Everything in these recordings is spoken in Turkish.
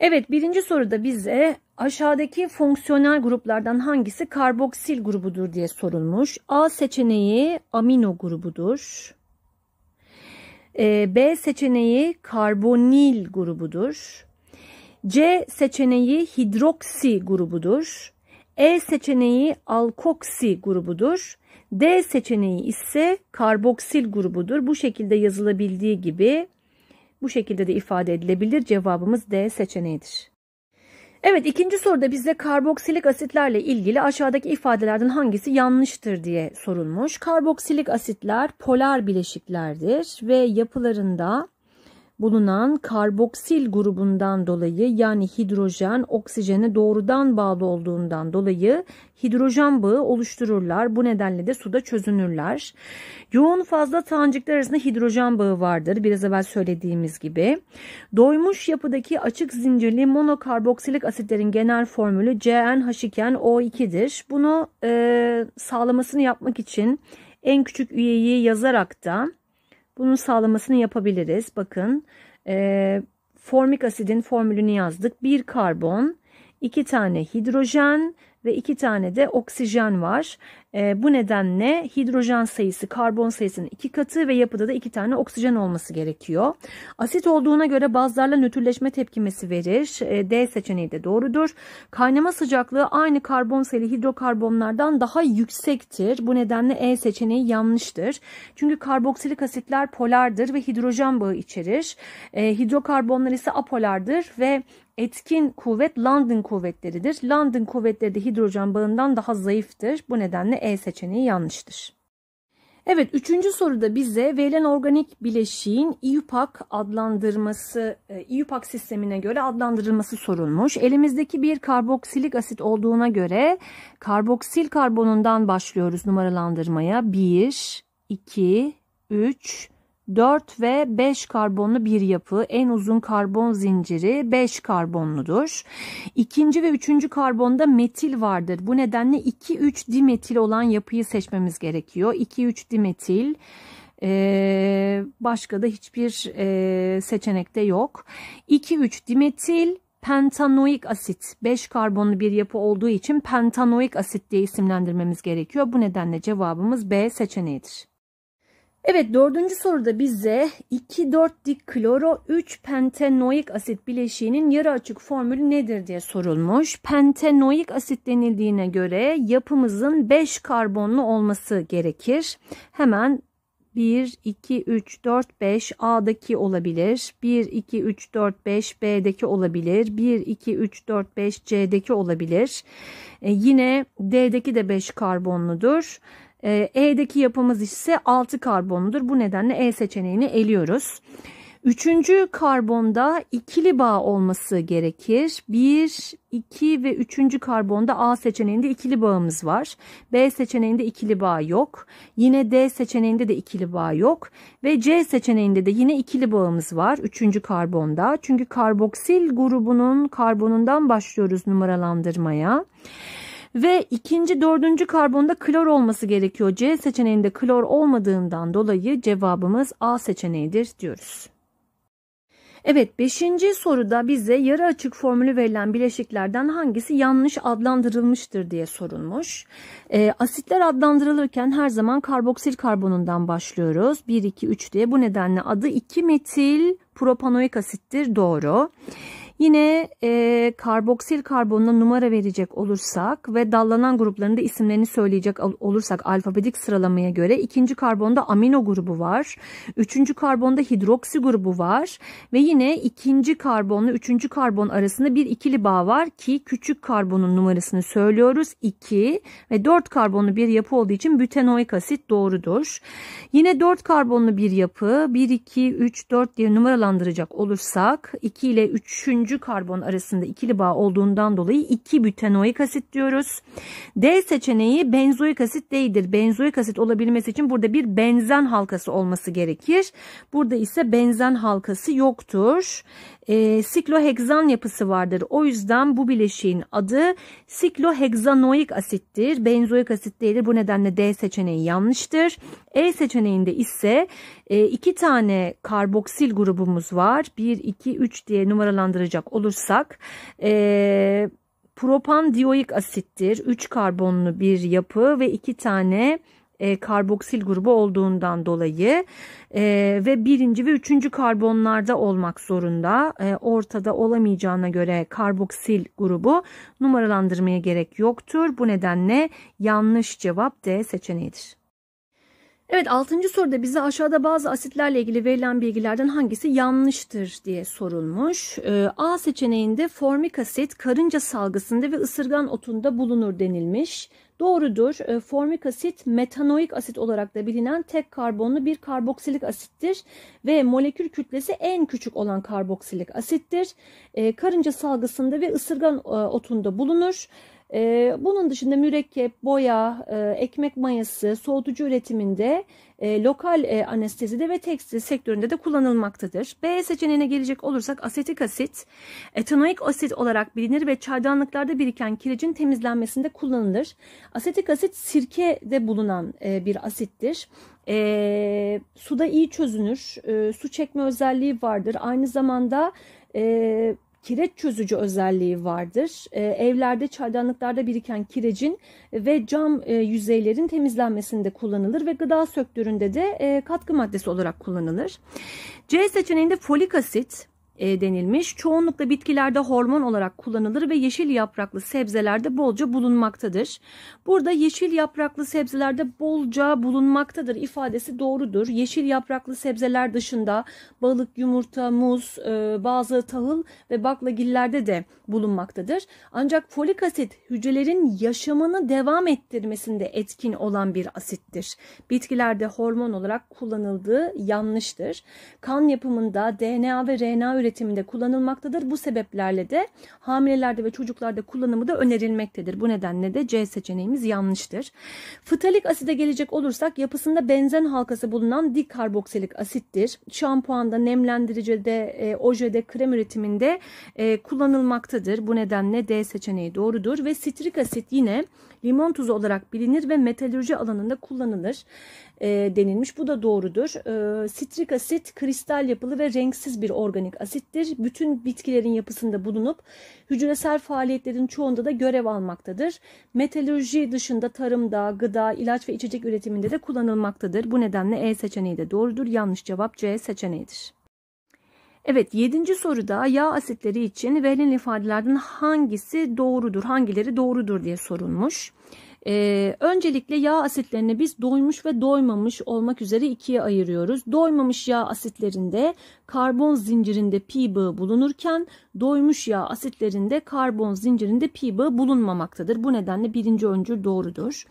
Evet birinci soruda bize aşağıdaki fonksiyonel gruplardan hangisi karboksil grubudur diye sorulmuş. A seçeneği amino grubudur. Ee, B seçeneği karbonil grubudur. C seçeneği hidroksi grubudur. E seçeneği alkoksi grubudur. D seçeneği ise karboksil grubudur. Bu şekilde yazılabildiği gibi bu şekilde de ifade edilebilir. Cevabımız D seçeneğidir. Evet ikinci soruda bize karboksilik asitlerle ilgili aşağıdaki ifadelerden hangisi yanlıştır diye sorulmuş. Karboksilik asitler polar bileşiklerdir ve yapılarında bulunan karboksil grubundan dolayı yani hidrojen oksijene doğrudan bağlı olduğundan dolayı hidrojen bağı oluştururlar. Bu nedenle de suda çözünürler. Yoğun fazla tanecikler arasında hidrojen bağı vardır. Biraz evvel söylediğimiz gibi. Doymuş yapıdaki açık zincirli monokarboksilik asitlerin genel formülü cnh 2 o 2dir Bunu e, sağlamasını yapmak için en küçük üyeyi yazarak da bunun sağlamasını yapabiliriz. Bakın e, formik asidin formülünü yazdık. Bir karbon, iki tane hidrojen ve iki tane de oksijen var. E, bu nedenle hidrojen sayısı karbon sayısının iki katı ve yapıda da iki tane oksijen olması gerekiyor. Asit olduğuna göre bazlarla nötrleşme tepkimesi verir. E, D seçeneği de doğrudur. Kaynama sıcaklığı aynı karbon sayılı hidrokarbonlardan daha yüksektir. Bu nedenle E seçeneği yanlıştır. Çünkü karboksilik asitler polardır ve hidrojen bağı içerir. E, hidrokarbonlar ise apolardır ve etkin kuvvet London kuvvetleridir. London kuvvetleri de hidrojen bağından daha zayıftır. Bu nedenle e seçeneği yanlıştır. Evet üçüncü soruda bize verilen organik bileşiğin IUPAC adlandırması, e, IUPAC sistemine göre adlandırılması sorulmuş. Elimizdeki bir karboksilik asit olduğuna göre karboksil karbonundan başlıyoruz numaralandırmaya. 1, 2, 3, 4 ve 5 karbonlu bir yapı. En uzun karbon zinciri 5 karbonludur. İkinci ve üçüncü karbonda metil vardır. Bu nedenle 2-3 dimetil olan yapıyı seçmemiz gerekiyor. 2-3 dimetil. Ee, başka da hiçbir e, seçenekte yok. 2-3 dimetil pentanoik asit 5 karbonlu bir yapı olduğu için pentanoik asit diye isimlendirmemiz gerekiyor. Bu nedenle cevabımız B seçeneğidir. Evet dördüncü soruda bize 2,4 dik kloro 3 pentenoik asit bileşiğinin yarı açık formülü nedir diye sorulmuş. Pentenoik asit denildiğine göre yapımızın 5 karbonlu olması gerekir. Hemen 1, 2, 3, 4, 5 A'daki olabilir. 1, 2, 3, 4, 5 B'deki olabilir. 1, 2, 3, 4, 5 C'deki olabilir. E, yine D'deki de 5 karbonludur. Ee, E'deki yapımız ise 6 karbonludur. Bu nedenle E seçeneğini eliyoruz. Üçüncü karbonda ikili bağ olması gerekir. 1, 2 ve üçüncü karbonda A seçeneğinde ikili bağımız var. B seçeneğinde ikili bağ yok. Yine D seçeneğinde de ikili bağ yok. Ve C seçeneğinde de yine ikili bağımız var. Üçüncü karbonda. Çünkü karboksil grubunun karbonundan başlıyoruz numaralandırmaya. Ve ikinci dördüncü karbonda klor olması gerekiyor. C seçeneğinde klor olmadığından dolayı cevabımız A seçeneğidir diyoruz. Evet 5. soruda bize yarı açık formülü verilen bileşiklerden hangisi yanlış adlandırılmıştır diye sorulmuş. E, asitler adlandırılırken her zaman karboksil karbonundan başlıyoruz. 1, 2, 3 diye bu nedenle adı 2 metil propanoik asittir doğru. Doğru. Yine e, karboksil karbonuna numara verecek olursak ve dallanan gruplarında isimlerini söyleyecek olursak alfabetik sıralamaya göre ikinci karbonda amino grubu var. Üçüncü karbonda hidroksi grubu var. Ve yine ikinci karbonla üçüncü karbon arasında bir ikili bağ var ki küçük karbonun numarasını söylüyoruz. 2 ve 4 karbonlu bir yapı olduğu için butenoik asit doğrudur. Yine 4 karbonlu bir yapı 1, 2, 3, 4 diye numaralandıracak olursak 2 ile 3 üçüncü karbon arasında ikili bağ olduğundan dolayı iki bütenoik asit diyoruz. D seçeneği benzoik asit değildir. Benzoik asit olabilmesi için burada bir benzen halkası olması gerekir. Burada ise benzen halkası yoktur e, ee, siklohegzan yapısı vardır. O yüzden bu bileşiğin adı siklohegzanoik asittir. Benzoik asit değildir. Bu nedenle D seçeneği yanlıştır. E seçeneğinde ise e, iki tane karboksil grubumuz var. 1, 2, 3 diye numaralandıracak olursak... E, propan dioik asittir. 3 karbonlu bir yapı ve 2 tane e, karboksil grubu olduğundan dolayı e, ve birinci ve üçüncü karbonlarda olmak zorunda. E, ortada olamayacağına göre karboksil grubu numaralandırmaya gerek yoktur. Bu nedenle yanlış cevap D seçeneğidir. Evet 6. soruda bize aşağıda bazı asitlerle ilgili verilen bilgilerden hangisi yanlıştır diye sorulmuş. Ee, A seçeneğinde formik asit karınca salgısında ve ısırgan otunda bulunur denilmiş. Doğrudur. Ee, formik asit metanoik asit olarak da bilinen tek karbonlu bir karboksilik asittir ve molekül kütlesi en küçük olan karboksilik asittir. Ee, karınca salgısında ve ısırgan e, otunda bulunur. E, bunun dışında mürekkep, boya, e, ekmek mayası, soğutucu üretiminde, e, lokal e, anestezide ve tekstil sektöründe de kullanılmaktadır. B seçeneğine gelecek olursak asetik asit, etanoik asit olarak bilinir ve çaydanlıklarda biriken kirecin temizlenmesinde kullanılır. Asetik asit sirkede bulunan e, bir asittir. E, suda iyi çözünür, e, su çekme özelliği vardır. Aynı zamanda... E, kireç çözücü özelliği vardır. E, evlerde çaydanlıklarda biriken kirecin ve cam e, yüzeylerin temizlenmesinde kullanılır ve gıda söktüründe de e, katkı maddesi olarak kullanılır. C seçeneğinde folik asit, e, denilmiş. Çoğunlukla bitkilerde hormon olarak kullanılır ve yeşil yapraklı sebzelerde bolca bulunmaktadır. Burada yeşil yapraklı sebzelerde bolca bulunmaktadır ifadesi doğrudur. Yeşil yapraklı sebzeler dışında balık, yumurta, muz, e, bazı tahıl ve baklagillerde de bulunmaktadır. Ancak folik asit hücrelerin yaşamını devam ettirmesinde etkin olan bir asittir. Bitkilerde hormon olarak kullanıldığı yanlıştır. Kan yapımında DNA ve RNA üretiminde üretiminde kullanılmaktadır. Bu sebeplerle de hamilelerde ve çocuklarda kullanımı da önerilmektedir. Bu nedenle de C seçeneğimiz yanlıştır. Fıtalik aside gelecek olursak yapısında benzen halkası bulunan dikarboksilik asittir. Şampuanda, nemlendiricide, e, ojede, krem üretiminde e, kullanılmaktadır. Bu nedenle D seçeneği doğrudur ve sitrik asit yine limon tuzu olarak bilinir ve metalürji alanında kullanılır e, denilmiş. Bu da doğrudur. E, sitrik asit kristal yapılı ve renksiz bir organik asittir. Bütün bitkilerin yapısında bulunup hücresel faaliyetlerin çoğunda da görev almaktadır. Metalürji dışında tarımda, gıda, ilaç ve içecek üretiminde de kullanılmaktadır. Bu nedenle E seçeneği de doğrudur. Yanlış cevap C seçeneğidir. Evet 7. soruda yağ asitleri için verilen ifadelerden hangisi doğrudur, hangileri doğrudur diye sorulmuş. Ee, öncelikle yağ asitlerini biz doymuş ve doymamış olmak üzere ikiye ayırıyoruz. Doymamış yağ asitlerinde karbon zincirinde pi bağı bulunurken doymuş yağ asitlerinde karbon zincirinde pi bağı bulunmamaktadır. Bu nedenle birinci öncül doğrudur.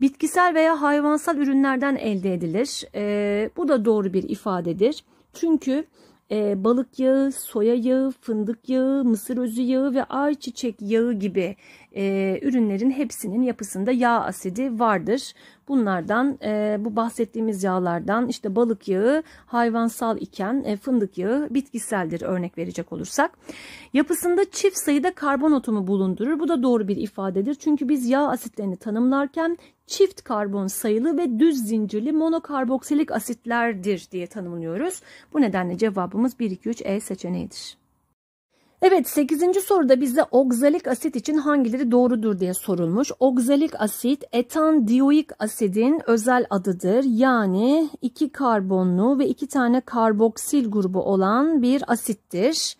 Bitkisel veya hayvansal ürünlerden elde edilir. Ee, bu da doğru bir ifadedir. Çünkü e, balık yağı, soya yağı, fındık yağı, mısır özü yağı ve ayçiçek yağı gibi e, ürünlerin hepsinin yapısında yağ asidi vardır. Bunlardan e, bu bahsettiğimiz yağlardan işte balık yağı hayvansal iken e, fındık yağı bitkiseldir örnek verecek olursak. Yapısında çift sayıda karbon atomu bulundurur. Bu da doğru bir ifadedir. Çünkü biz yağ asitlerini tanımlarken çift karbon sayılı ve düz zincirli monokarboksilik asitlerdir diye tanımlıyoruz. Bu nedenle cevabımız 1, 2, 3 E seçeneğidir. Evet 8. soruda bize oksalik asit için hangileri doğrudur diye sorulmuş. Oksalik asit etan etandiyoik asidin özel adıdır. Yani iki karbonlu ve iki tane karboksil grubu olan bir asittir.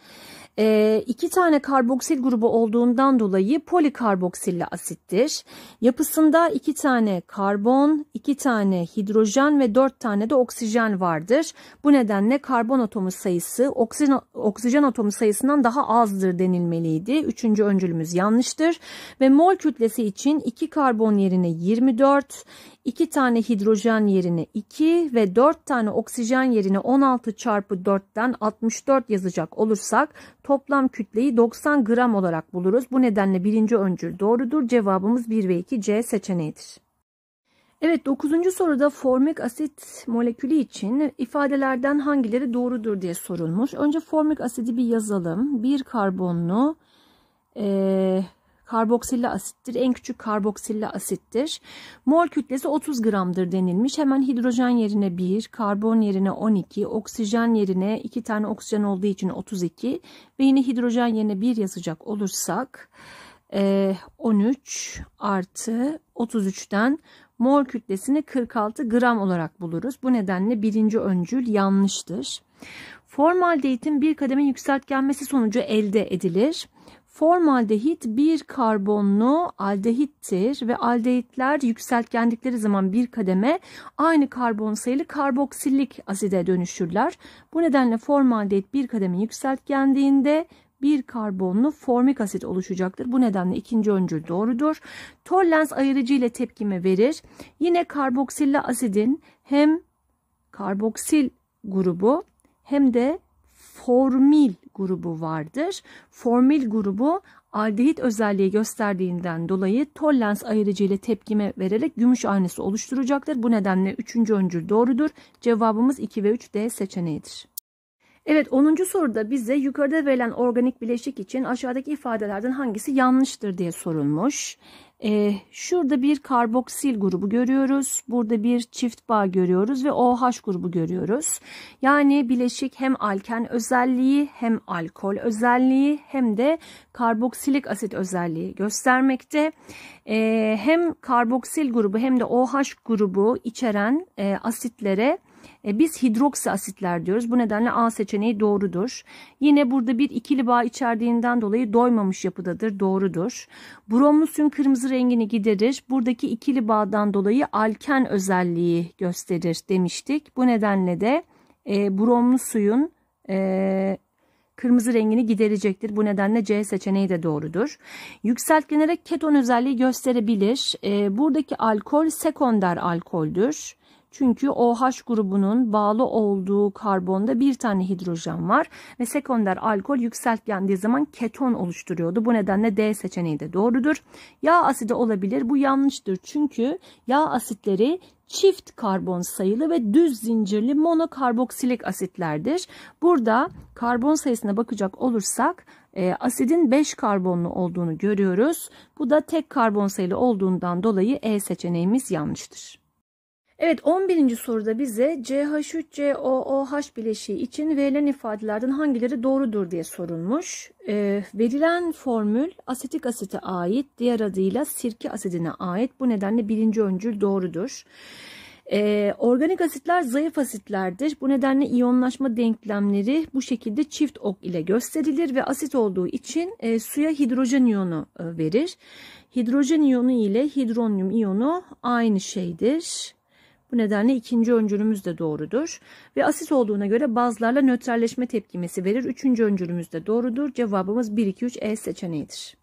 E, iki tane karboksil grubu olduğundan dolayı polikarboksilli asittir. Yapısında iki tane karbon, iki tane hidrojen ve dört tane de oksijen vardır. Bu nedenle karbon atomu sayısı oksijen, oksijen atomu sayısından daha azdır denilmeliydi. Üçüncü öncülümüz yanlıştır. Ve mol kütlesi için iki karbon yerine 24, 2 tane hidrojen yerine 2 ve 4 tane oksijen yerine 16 çarpı 4'ten 64 yazacak olursak toplam kütleyi 90 gram olarak buluruz. Bu nedenle birinci öncül doğrudur. Cevabımız 1 ve 2 C seçeneğidir. Evet 9. soruda formik asit molekülü için ifadelerden hangileri doğrudur diye sorulmuş. Önce formik asidi bir yazalım. Bir karbonlu e, karboksilli asittir. En küçük karboksilli asittir. Mol kütlesi 30 gramdır denilmiş. Hemen hidrojen yerine 1, karbon yerine 12, oksijen yerine 2 tane oksijen olduğu için 32 ve yine hidrojen yerine 1 yazacak olursak 13 e, artı 33'ten mol kütlesini 46 gram olarak buluruz. Bu nedenle birinci öncül yanlıştır. Formaldehit'in bir kademe yükseltgenmesi sonucu elde edilir. Formaldehit bir karbonlu aldehittir ve aldehitler yükseltgendikleri zaman bir kademe aynı karbon sayılı karboksillik aside dönüşürler. Bu nedenle formaldehit bir kademe yükseltgendiğinde bir karbonlu formik asit oluşacaktır. Bu nedenle ikinci öncül doğrudur. Tollens ayırıcı ile tepkime verir. Yine karboksilli asidin hem karboksil grubu hem de formil grubu vardır. Formil grubu aldehit özelliği gösterdiğinden dolayı tollens ayırıcı ile tepkime vererek gümüş aynası oluşturacaktır. Bu nedenle üçüncü öncül doğrudur. Cevabımız 2 ve 3 D seçeneğidir. Evet 10. soruda bize yukarıda verilen organik bileşik için aşağıdaki ifadelerden hangisi yanlıştır diye sorulmuş. Ee, şurada bir karboksil grubu görüyoruz. Burada bir çift bağ görüyoruz ve OH grubu görüyoruz. Yani bileşik hem alken özelliği hem alkol özelliği hem de karboksilik asit özelliği göstermekte. Ee, hem karboksil grubu hem de OH grubu içeren e, asitlere e, biz hidroksi asitler diyoruz. Bu nedenle A seçeneği doğrudur. Yine burada bir ikili bağ içerdiğinden dolayı doymamış yapıdadır. Doğrudur. Bromlus'un kırmızı rengini giderir. Buradaki ikili bağdan dolayı alken özelliği gösterir demiştik. Bu nedenle de e, bromlu suyun e, kırmızı rengini giderecektir. Bu nedenle C seçeneği de doğrudur. Yükseltgenerek keton özelliği gösterebilir. E, buradaki alkol sekonder alkoldür. Çünkü OH grubunun bağlı olduğu karbonda bir tane hidrojen var ve sekonder alkol yükseltlendiği zaman keton oluşturuyordu. Bu nedenle D seçeneği de doğrudur. Yağ asidi olabilir. Bu yanlıştır. Çünkü yağ asitleri çift karbon sayılı ve düz zincirli monokarboksilik asitlerdir. Burada karbon sayısına bakacak olursak e, asidin 5 karbonlu olduğunu görüyoruz. Bu da tek karbon sayılı olduğundan dolayı E seçeneğimiz yanlıştır. Evet 11. soruda bize CH3COOH bileşiği için verilen ifadelerden hangileri doğrudur diye sorulmuş. E, verilen formül asetik asite ait diğer adıyla sirke asidine ait bu nedenle birinci öncül doğrudur. Ee, organik asitler zayıf asitlerdir. Bu nedenle iyonlaşma denklemleri bu şekilde çift ok ile gösterilir ve asit olduğu için e, suya hidrojen iyonu e, verir. Hidrojen iyonu ile hidronyum iyonu aynı şeydir. Bu nedenle ikinci öncülümüz de doğrudur. Ve asit olduğuna göre bazlarla nötralleşme tepkimesi verir. Üçüncü öncülümüz de doğrudur. Cevabımız 1, 2, 3 E seçeneğidir.